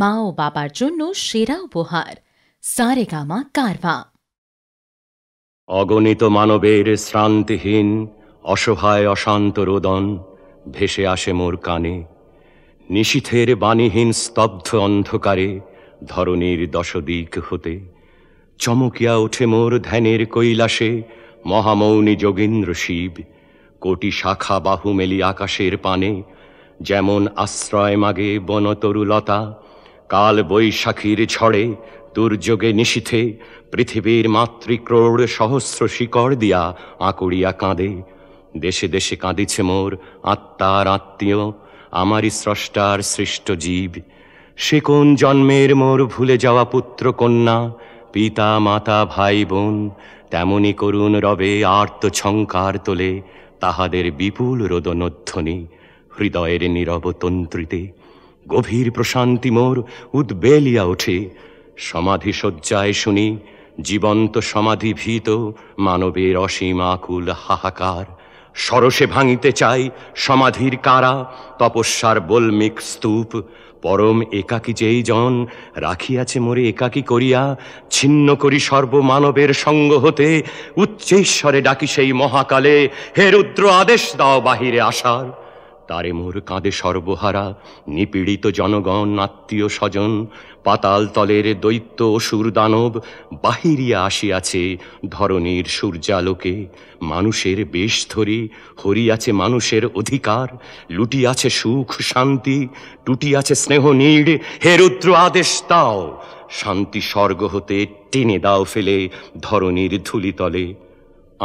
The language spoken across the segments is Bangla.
মা ও বাবার জন্য সেরা উপহার সারেগামা কারভা অগণিত মানবের শ্রান্তিহীন অসহায় অশান্ত রোদন ভেসে আসে মোর কানে নিশীথের বাণীহীন স্তব্ধ অন্ধকারে ধরনীর দশদিক হতে চমকিয়া ওঠে মোর ধ্যানের কৈলাসে মহামৌনি যোগেন্দ্র শিব কোটি শাখা বাহু মেলি আকাশের পানে যেমন আশ্রয় মাগে বনতরুলতা কাল বৈশাখীর ছড়ে দুর্যোগে নিশিথে পৃথিবীর মাতৃক্রোড় সহস্র শিকড় দিয়া আঁকুড়িয়া কাঁদে দেশে দেশে কাঁদিছে মোর আত্মার আত্মীয় আমারই স্রষ্টার সৃষ্ট জীব সে কোন জন্মের মোর ভুলে যাওয়া পুত্র কন্যা পিতা মাতা ভাই বোন তেমনি করুন রবে আর্ত ছঙ্কার তোলে তাহাদের বিপুল রোদনধ্বনি হৃদয়ের নীরব তন্ত্রীতে গভীর প্রশান্তি মোর উদ্বেলিয়া ওঠে সমাধি শয্যায় শুনি জীবন্ত সমাধি ভীত মানবের অসীম আকুল হাহাকার সরসে ভাঙিতে চাই সমাধির কারা তপস্যার বলমিক স্তূপ পরম একাকী যেই জন রাখিয়াছে মোরে একাকী করিয়া ছিন্ন করি সর্বমানবের সঙ্গ হতে উচ্চেশ্বরে ডাকি সেই মহাকালে হে রুদ্র আদেশ দাও বাহিরে আসার তারে মোর কাঁদে সর্বহারা নিপীড়িত জনগণ আত্মীয় স্বজন পাতাল তলের দৈত্য সুর দানব বাহিরিয়া আসিয়াছে ধরনীর সূর্যালোকে মানুষের বেশ ধরি হরিয়াছে মানুষের অধিকার লুটিয়াছে সুখ শান্তি টুটিয়াছে স্নেহ নীড় হেরুদ্র আদেশ তাও শান্তি স্বর্গ হতে টেনে দাও ফেলে ধরনীর ধুলিতলে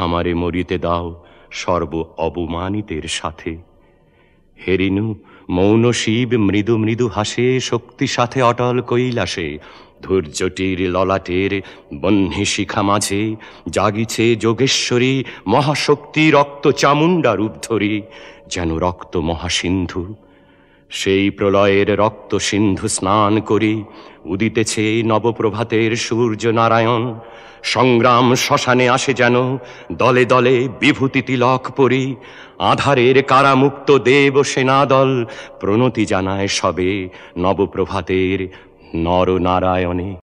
আমারে মরিতে দাও সর্ব অবমানিতের সাথে হেরিনু মৌন শিব মৃদু মৃদু হাসে শক্তি সাথে অটল কৈলাসে ধৈর্যটির ললাটের বহ্নি শিখা মাঝে জাগিছে যোগেশ্বরী মহাশক্তি রক্ত চামুণ্ডা রূপ ধরি যেন রক্ত মহাসিন্ধু সেই প্রলয়ের রক্ত সিন্ধু স্নান করি উদিতেছে নবপ্রভাতের সূর্য নারায়ণ সংগ্রাম শ্মশানে আসে যেন দলে দলে বিভূতি তিলক পরি আধারের কারামুক্ত দেব সেনাদল প্রণতি জানায় সবে নবপ্রভাতের নরনারায়ণে